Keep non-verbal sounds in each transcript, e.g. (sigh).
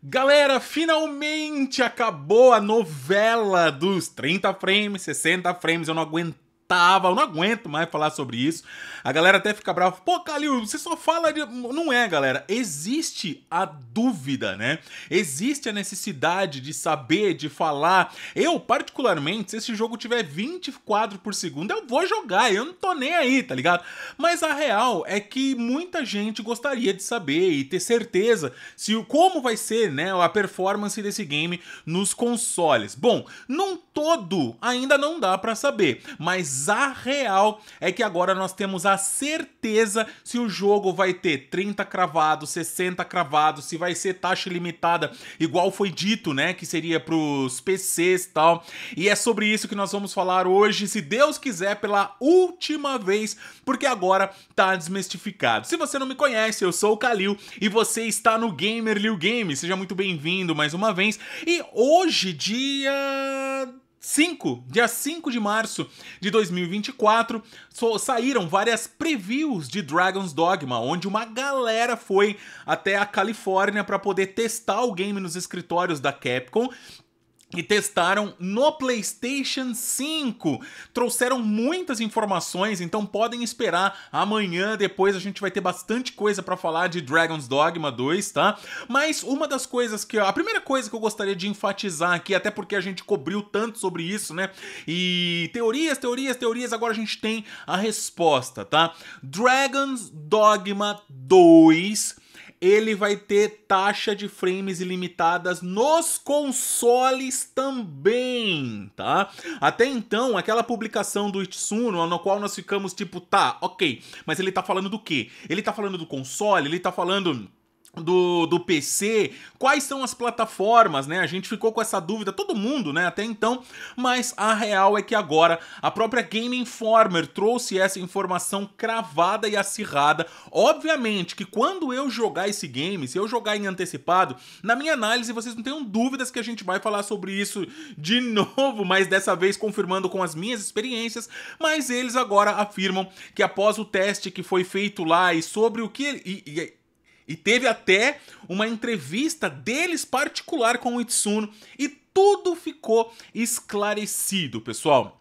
Galera, finalmente acabou a novela dos 30 frames, 60 frames. Eu não aguento tava, eu não aguento mais falar sobre isso. A galera até fica brava, pô, Calil, você só fala de. Não é, galera. Existe a dúvida, né? Existe a necessidade de saber, de falar. Eu, particularmente, se esse jogo tiver 20 quadros por segundo, eu vou jogar, eu não tô nem aí, tá ligado? Mas a real é que muita gente gostaria de saber e ter certeza se como vai ser, né, a performance desse game nos consoles. Bom, num todo ainda não dá para saber, mas a real é que agora nós temos a certeza se o jogo vai ter 30 cravados, 60 cravados, se vai ser taxa limitada, igual foi dito, né, que seria para os PCs e tal. E é sobre isso que nós vamos falar hoje, se Deus quiser, pela última vez, porque agora tá desmistificado. Se você não me conhece, eu sou o Kalil e você está no Gamer Liu Game. Seja muito bem-vindo mais uma vez. E hoje, dia 5, dia 5 de março de 2024, saíram várias previews de Dragon's Dogma, onde uma galera foi até a Califórnia para poder testar o game nos escritórios da Capcom e testaram no PlayStation 5. Trouxeram muitas informações, então podem esperar amanhã, depois a gente vai ter bastante coisa para falar de Dragon's Dogma 2, tá? Mas uma das coisas que a primeira coisa que eu gostaria de enfatizar aqui, até porque a gente cobriu tanto sobre isso, né? E teorias, teorias, teorias, agora a gente tem a resposta, tá? Dragon's Dogma 2 ele vai ter taxa de frames ilimitadas nos consoles também, tá? Até então, aquela publicação do Itsuno, no qual nós ficamos tipo, tá, ok, mas ele tá falando do quê? Ele tá falando do console, ele tá falando do, do PC, quais são as plataformas, né? A gente ficou com essa dúvida, todo mundo, né, até então, mas a real é que agora a própria Game Informer trouxe essa informação cravada e acirrada. Obviamente que quando eu jogar esse game, se eu jogar em antecipado, na minha análise vocês não tenham dúvidas que a gente vai falar sobre isso de (laughs) novo, mas dessa vez confirmando com as minhas experiências, mas eles agora afirmam que após o teste que foi feito lá e sobre o que e, e, e teve até uma entrevista deles particular com o Itsuno e tudo ficou esclarecido, pessoal.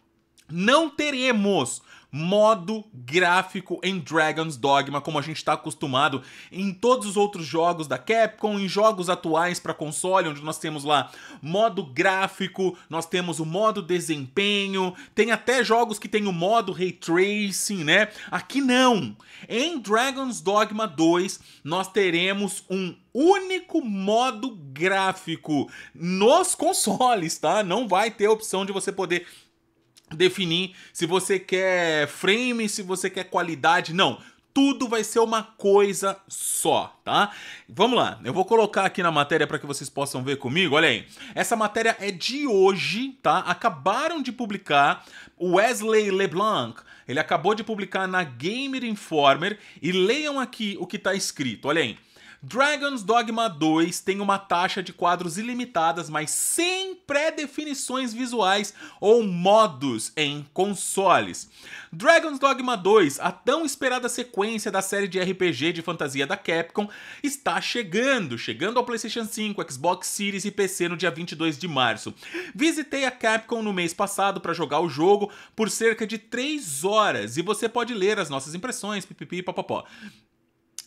Não teremos modo gráfico em Dragon's Dogma, como a gente está acostumado em todos os outros jogos da Capcom, em jogos atuais para console, onde nós temos lá modo gráfico, nós temos o modo desempenho, tem até jogos que tem o modo ray tracing, né? Aqui não. Em Dragon's Dogma 2, nós teremos um único modo gráfico nos consoles, tá? Não vai ter a opção de você poder definir se você quer frame, se você quer qualidade. Não, tudo vai ser uma coisa só, tá? Vamos lá, eu vou colocar aqui na matéria para que vocês possam ver comigo. Olha aí, essa matéria é de hoje, tá? Acabaram de publicar Wesley LeBlanc. Ele acabou de publicar na Gamer Informer e leiam aqui o que está escrito. Olha aí. Dragon's Dogma 2 tem uma taxa de quadros ilimitadas, mas sem pré-definições visuais ou modos em consoles. Dragon's Dogma 2, a tão esperada sequência da série de RPG de fantasia da Capcom, está chegando, chegando ao PlayStation 5, Xbox Series e PC no dia 22 de março. Visitei a Capcom no mês passado para jogar o jogo por cerca de 3 horas e você pode ler as nossas impressões, pipipi, papapó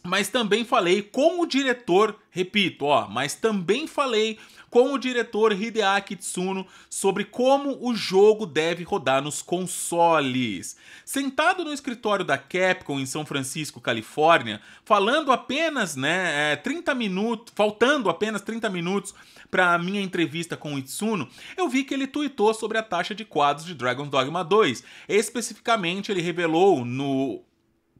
mas também falei com o diretor, repito, ó, mas também falei com o diretor Hideaki Tsuno sobre como o jogo deve rodar nos consoles. Sentado no escritório da Capcom em São Francisco, Califórnia, falando apenas, né, 30 é, minutos, faltando apenas 30 minutos para a minha entrevista com o Itsuno, eu vi que ele tweetou sobre a taxa de quadros de Dragon's Dogma 2. Especificamente, ele revelou no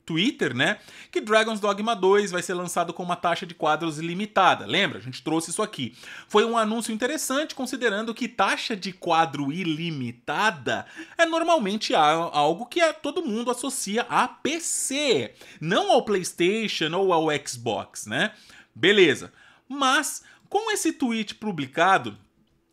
Twitter, né? Que Dragon's Dogma 2 vai ser lançado com uma taxa de quadros ilimitada. Lembra? A gente trouxe isso aqui. Foi um anúncio interessante, considerando que taxa de quadro ilimitada é normalmente algo que todo mundo associa a PC, não ao PlayStation ou ao Xbox, né? Beleza. Mas com esse tweet publicado,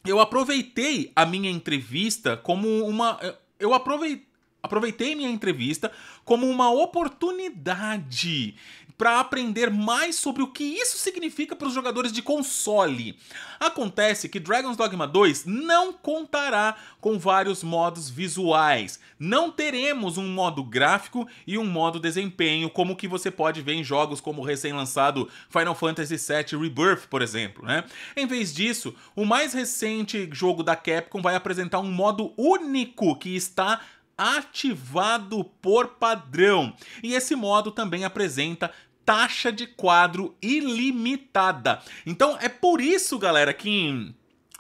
eu aproveitei a minha entrevista como uma eu aproveitei Aproveitei minha entrevista como uma oportunidade para aprender mais sobre o que isso significa para os jogadores de console. Acontece que Dragon's Dogma 2 não contará com vários modos visuais. Não teremos um modo gráfico e um modo desempenho, como que você pode ver em jogos como o recém-lançado Final Fantasy VII Rebirth, por exemplo. Né? Em vez disso, o mais recente jogo da Capcom vai apresentar um modo único que está ativado por padrão. E esse modo também apresenta taxa de quadro ilimitada. Então é por isso, galera, que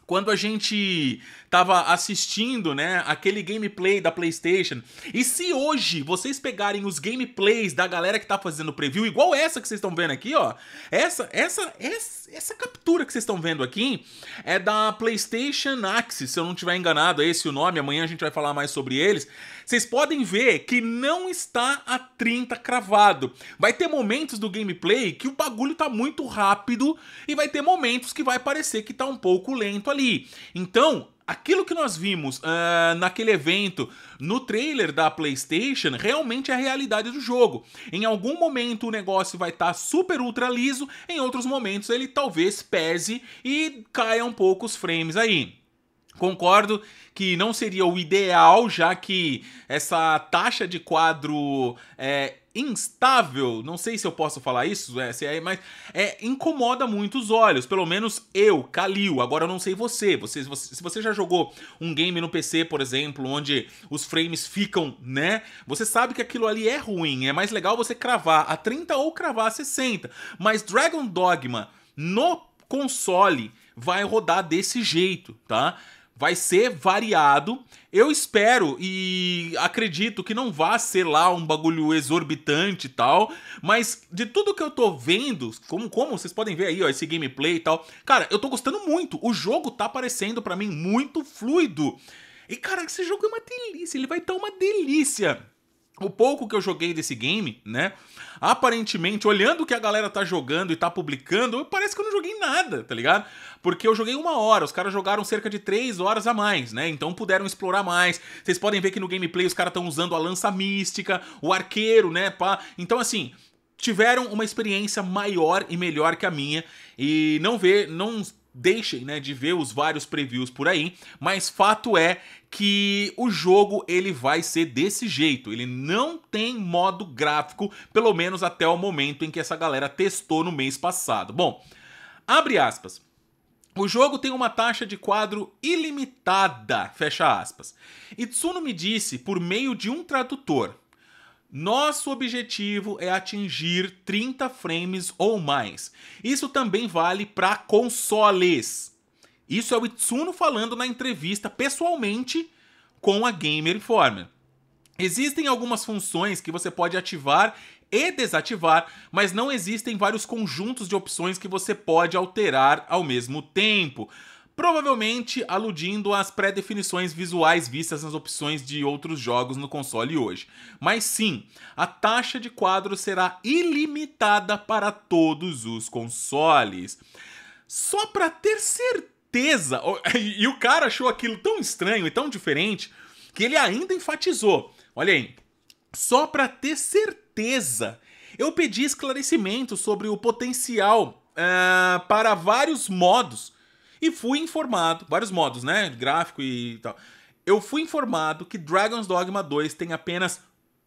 quando a gente estava assistindo, né, aquele gameplay da PlayStation. E se hoje vocês pegarem os gameplays da galera que tá fazendo preview, igual essa que vocês estão vendo aqui, ó, essa, essa, essa, essa captura que vocês estão vendo aqui é da PlayStation Axis, se eu não tiver enganado, é esse o nome. Amanhã a gente vai falar mais sobre eles. Vocês podem ver que não está a 30 cravado. Vai ter momentos do gameplay que o bagulho tá muito rápido e vai ter momentos que vai parecer que tá um pouco lento ali. Então, aquilo que nós vimos uh, naquele evento no trailer da PlayStation realmente é a realidade do jogo. Em algum momento o negócio vai estar tá super ultra liso, em outros momentos ele talvez pese e caia um pouco os frames aí. Concordo que não seria o ideal, já que essa taxa de quadro é instável, não sei se eu posso falar isso, é, se é, mas é, incomoda muito os olhos, pelo menos eu, Kalil, agora eu não sei você, você, você, se você já jogou um game no PC, por exemplo, onde os frames ficam, né, você sabe que aquilo ali é ruim, é mais legal você cravar a 30 ou cravar a 60, mas Dragon Dogma no console vai rodar desse jeito, tá? vai ser variado. Eu espero e acredito que não vá ser lá um bagulho exorbitante e tal, mas de tudo que eu tô vendo, como, como vocês podem ver aí, ó, esse gameplay e tal, cara, eu tô gostando muito. O jogo tá parecendo para mim muito fluido. E cara, esse jogo é uma delícia, ele vai estar tá uma delícia. O pouco que eu joguei desse game, né? Aparentemente, olhando o que a galera tá jogando e tá publicando, parece que eu não joguei nada, tá ligado? Porque eu joguei uma hora, os caras jogaram cerca de três horas a mais, né? Então puderam explorar mais. Vocês podem ver que no gameplay os caras estão usando a lança mística, o arqueiro, né? Pá. Então, assim, tiveram uma experiência maior e melhor que a minha. E não ver, não deixem né, de ver os vários previews por aí, mas fato é que o jogo ele vai ser desse jeito, ele não tem modo gráfico, pelo menos até o momento em que essa galera testou no mês passado. Bom, abre aspas. O jogo tem uma taxa de quadro ilimitada, fecha aspas. Itsuno me disse por meio de um tradutor, nosso objetivo é atingir 30 frames ou mais. Isso também vale para consoles. Isso é o Itsuno falando na entrevista pessoalmente com a Gamer Informer. Existem algumas funções que você pode ativar e desativar, mas não existem vários conjuntos de opções que você pode alterar ao mesmo tempo provavelmente aludindo às pré-definições visuais vistas nas opções de outros jogos no console hoje. Mas sim, a taxa de quadro será ilimitada para todos os consoles. Só para ter certeza, (laughs) e o cara achou aquilo tão estranho e tão diferente que ele ainda enfatizou. Olha aí, só para ter certeza, eu pedi esclarecimento sobre o potencial uh, para vários modos e fui informado, vários modos, né? Gráfico e tal. Eu fui informado que Dragon's Dogma 2 tem apenas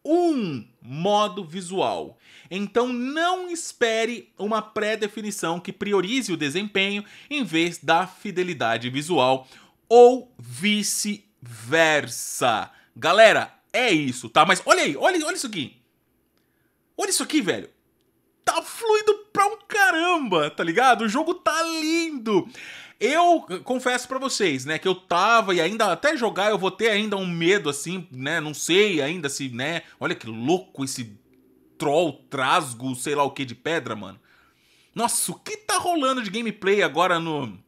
um modo visual. Então não espere uma pré-definição que priorize o desempenho em vez da fidelidade visual ou vice-versa. Galera, é isso, tá? Mas olha aí, olha, olha isso aqui. Olha isso aqui, velho. Tá fluido pra um caramba, tá ligado? O jogo tá lindo. Eu confesso para vocês, né, que eu tava e ainda até jogar eu vou ter ainda um medo assim, né, não sei ainda se, né, olha que louco esse troll, trasgo, sei lá o que de pedra, mano. Nossa, o que tá rolando de gameplay agora no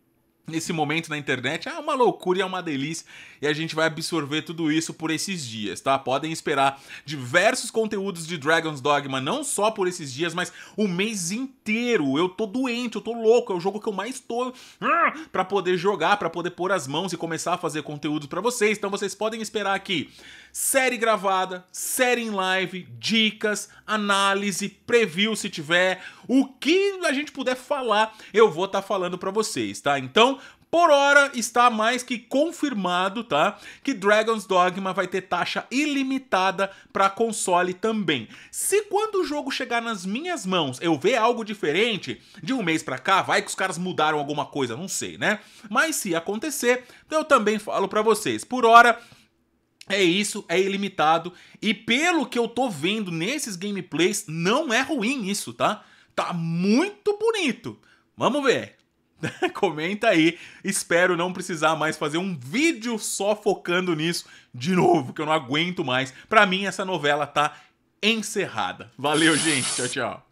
nesse momento na internet é uma loucura e é uma delícia e a gente vai absorver tudo isso por esses dias, tá? Podem esperar diversos conteúdos de Dragon's Dogma, não só por esses dias, mas o mês inteiro. Eu tô doente, eu tô louco, é o jogo que eu mais tô ah, para poder jogar, para poder pôr as mãos e começar a fazer conteúdo para vocês. Então vocês podem esperar aqui série gravada, série em live, dicas, análise, preview se tiver, o que a gente puder falar, eu vou estar tá falando para vocês, tá? Então, por hora está mais que confirmado, tá? Que Dragon's Dogma vai ter taxa ilimitada para console também. Se quando o jogo chegar nas minhas mãos eu ver algo diferente, de um mês para cá, vai que os caras mudaram alguma coisa, não sei, né? Mas se acontecer, eu também falo para vocês. Por hora é isso, é ilimitado. E pelo que eu tô vendo nesses gameplays, não é ruim isso, tá? Tá muito bonito. Vamos ver. (laughs) Comenta aí. Espero não precisar mais fazer um vídeo só focando nisso de novo, que eu não aguento mais. Pra mim, essa novela tá encerrada. Valeu, gente. Tchau, tchau.